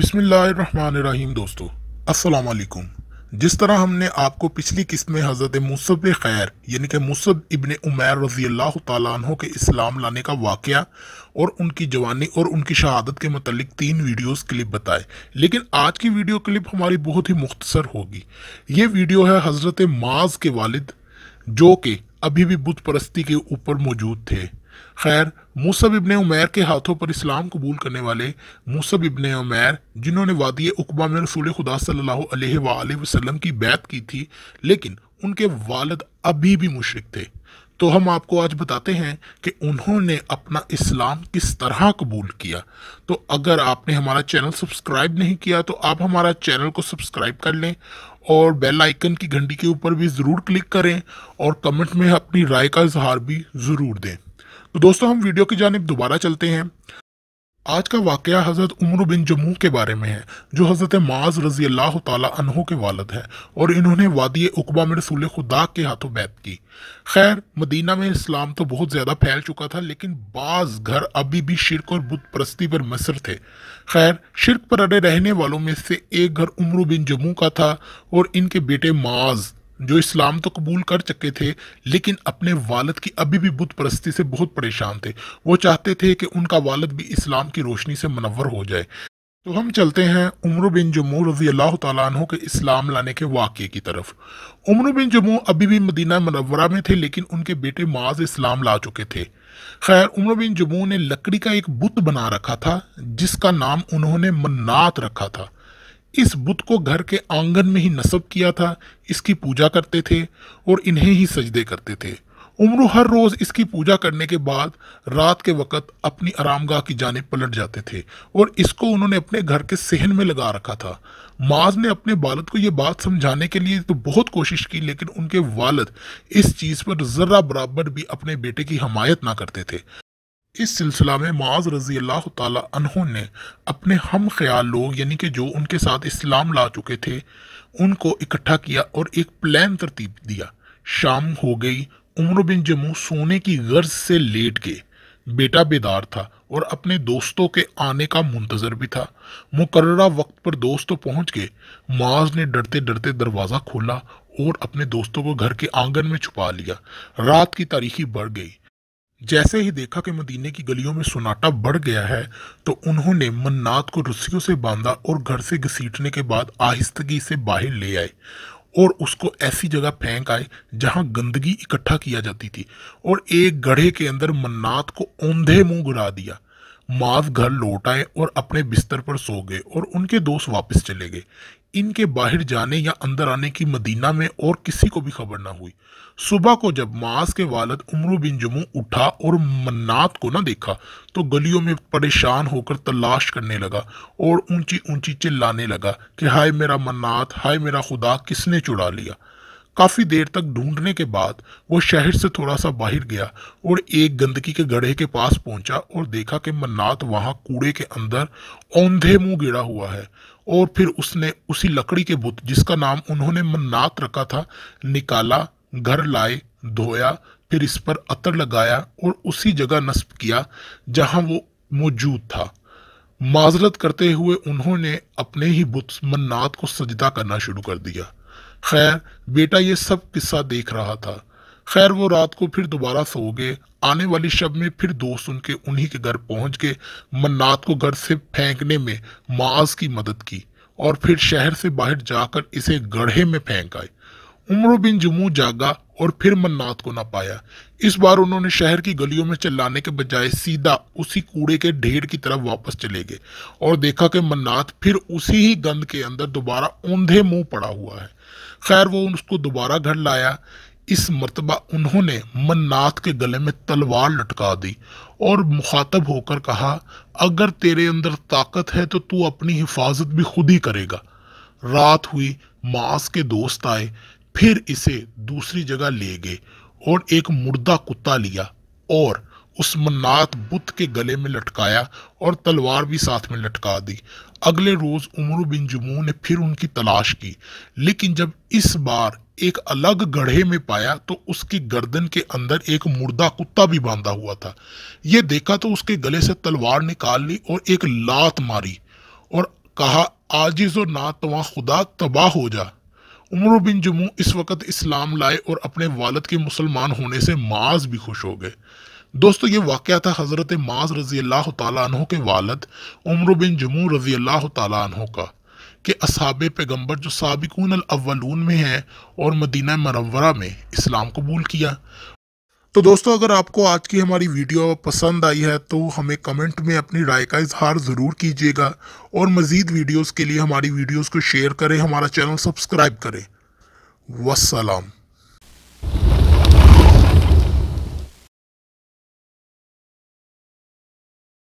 بسم اللہ الرحمن الرحیم دوستو السلام علیکم جس طرح ہم نے آپ کو پچھلی قسم حضرت مصب خیر یعنی کہ مصب ابن عمیر رضی اللہ تعالیٰ عنہ کے اسلام لانے کا واقعہ اور ان کی جوانی اور ان کی شہادت کے متعلق تین ویڈیوز کلپ بتائے لیکن آج کی ویڈیو کلپ ہماری بہت ہی مختصر ہوگی یہ ویڈیو ہے حضرت معاذ کے والد جو کہ ابھی بھی بت پرستی کے اوپر موجود تھے خیر موسب ابن عمیر کے ہاتھوں پر اسلام قبول کرنے والے موسب ابن عمیر جنہوں نے وادی اقبہ میں رسول خدا صلی اللہ علیہ وآلہ وسلم کی بیعت کی تھی لیکن ان کے والد ابھی بھی مشرق تھے تو ہم آپ کو آج بتاتے ہیں کہ انہوں نے اپنا اسلام کس طرح قبول کیا تو اگر آپ نے ہمارا چینل سبسکرائب نہیں کیا تو آپ ہمارا چینل کو سبسکرائب کر لیں اور بیل آئکن کی گھنٹی کے اوپر بھی ضرور کلک کریں اور کمنٹ میں اپنی رائے کا اظہار بھی ضرور دیں تو دوستو ہم ویڈیو کی جانب دوبارہ چلتے ہیں آج کا واقعہ حضرت عمر بن جموں کے بارے میں ہے جو حضرت معاذ رضی اللہ تعالیٰ عنہ کے والد ہے اور انہوں نے وادی میں رسول خدا کے ہاتھوں بیت کی خیر مدینہ میں اسلام تو بہت زیادہ پھیل چکا تھا لیکن بعض گھر ابھی بھی شرک اور بت پرستی پر مصر تھے خیر شرک پر اڑے رہنے والوں میں سے ایک گھر عمر بن جموں کا تھا اور ان کے بیٹے معاذ جو اسلام تو قبول کر چکے تھے لیکن اپنے والد کی ابھی بھی بت پرستی سے بہت پریشان تھے وہ چاہتے تھے کہ ان کا والد بھی اسلام کی روشنی سے منور ہو جائے تو ہم چلتے ہیں عمر بن جموں رضی اللہ تعالیٰ عنہ کے اسلام لانے کے واقعے کی طرف عمر بن جموں ابھی بھی مدینہ منورہ میں تھے لیکن ان کے بیٹے معاذ اسلام لا چکے تھے خیر عمر بن جموں نے لکڑی کا ایک بت بنا رکھا تھا جس کا نام انہوں نے منات رکھا تھا اس بت کو گھر کے آنگن میں ہی نصب کیا تھا اس کی پوجا کرتے تھے اور انہیں ہی سجدے کرتے تھے عمرو ہر روز اس کی پوجا کرنے کے بعد رات کے وقت اپنی آرامگاہ کی جانب پلٹ جاتے تھے اور اس کو انہوں نے اپنے گھر کے سہن میں لگا رکھا تھا ماز نے اپنے والد کو یہ بات سمجھانے کے لیے تو بہت کوشش کی لیکن ان کے والد اس چیز پر ذرہ برابر بھی اپنے بیٹے کی حمایت نہ کرتے تھے اس سلسلہ میں معاذ رضی اللہ تعالیٰ یعنی جو ان کے ساتھ اسلام لا چکے تھے ان کو اکٹھا کیا اور ایک پلان ترتیب دیا شام ہو گئی عمر بن سونے کی غرض سے لیٹ گئے بیٹا بیدار تھا اور اپنے دوستوں کے آنے کا منتظر بھی تھا مقررہ وقت پر دوست پہنچ گئے معاذ نے ڈرتے ڈرتے دروازہ کھولا اور اپنے دوستوں کو گھر کے آنگن میں چھپا لیا رات کی تاریخی بڑھ گئی جیسے ہی دیکھا کہ مدینے کی گلیوں میں سناٹا بڑھ گیا ہے تو انہوں نے منات کو رسیوں سے سے سے باندھا اور اور گھر کے بعد آہستگی باہر لے آئے اس کو ایسی جگہ پھینک آئے جہاں گندگی اکٹھا کیا جاتی تھی اور ایک گڑھے کے اندر منات کو اندھے منہ گرا دیا ماز گھر لوٹ آئے اور اپنے بستر پر سو گئے اور ان کے دوست واپس چلے گئے ان کے باہر جانے یا اندر آنے کی مدینہ میں اور کسی کو بھی خبر نہ ہوئی صبح کو جب معاذ کے والد عمرو بن اٹھا اور منات کو نہ دیکھا تو گلیوں میں پریشان ہو کر تلاش کرنے لگا کہ ہائے میرا منات ہائے میرا خدا کس نے چڑا لیا کافی دیر تک ڈھونڈنے کے بعد وہ شہر سے تھوڑا سا باہر گیا اور ایک گندگی کے گڑھے کے پاس پہنچا اور دیکھا کہ منات وہاں کوڑے کے اندر اوندھے منہ گرا ہوا ہے اور پھر اس نے اسی لکڑی کے بت جس کا نام انہوں نے منات رکھا تھا نکالا گھر لائے دھویا پھر اس پر عطر لگایا اور اسی جگہ نصب کیا جہاں وہ موجود تھا معذرت کرتے ہوئے انہوں نے اپنے ہی بت منات کو سجدہ کرنا شروع کر دیا خیر بیٹا یہ سب قصہ دیکھ رہا تھا خیر وہ رات کو پھر دوبارہ سو گئے آنے والی شب میں پھر دوست ان کے کے انہی گھر پہنچ گئے منات کو گھر سے پھینکنے میں معاذ کی مدد کی اور پھر پھر شہر سے باہر جا کر اسے گڑھے میں پھینک آئے بن جاگا اور منات کو نہ پایا اس بار انہوں نے شہر کی گلیوں میں چلانے کے بجائے سیدھا اسی کوڑے کے ڈھیر کی طرف واپس چلے گئے اور دیکھا کہ منات پھر اسی ہی گند کے اندر دوبارہ اوندھے منہ پڑا ہوا ہے خیر وہ اس کو دوبارہ گھر لایا اس مرتبہ انہوں نے منات کے گلے میں تلوار لٹکا دی اور مخاطب ہو کر کہا اگر تیرے اندر طاقت ہے تو تو اپنی حفاظت بھی خود ہی کرے گا رات ہوئی ماس کے دوست آئے پھر اسے دوسری جگہ لے گئے اور ایک مردہ کتا لیا اور اس منات بت کے گلے میں لٹکایا اور تلوار بھی ساتھ میں لٹکا دی اگلے روز عمر بن جمو نے پھر ان کی تلاش کی لیکن جب اس بار ایک الگ گڑھے میں پایا تو اس کی گردن کے اندر ایک مردہ کتا بھی باندھا ہوا تھا یہ دیکھا تو اس کے گلے سے تلوار نکال لی اور ایک لات ماری اور کہا آجز و ناتواں خدا تباہ ہو جا عمر بن جمو اس وقت اسلام لائے اور اپنے والد کے مسلمان ہونے سے معاذ بھی خوش ہو گئے دوستو یہ واقعہ تھا حضرت معاذ رضی اللہ تعالیٰ عنہ کے والد عمر بن جمور رضی اللہ تعالیٰ عنہ کا کہ اصحاب پیغمبر جو سابقون الاولون میں ہیں اور مدینہ مرورہ میں اسلام قبول کیا تو دوستو اگر آپ کو آج کی ہماری ویڈیو پسند آئی ہے تو ہمیں کمنٹ میں اپنی رائے کا اظہار ضرور کیجیے گا اور مزید ویڈیوز کے لیے ہماری ویڈیوز کو شیئر کریں ہمارا چینل سبسکرائب کریں والسلام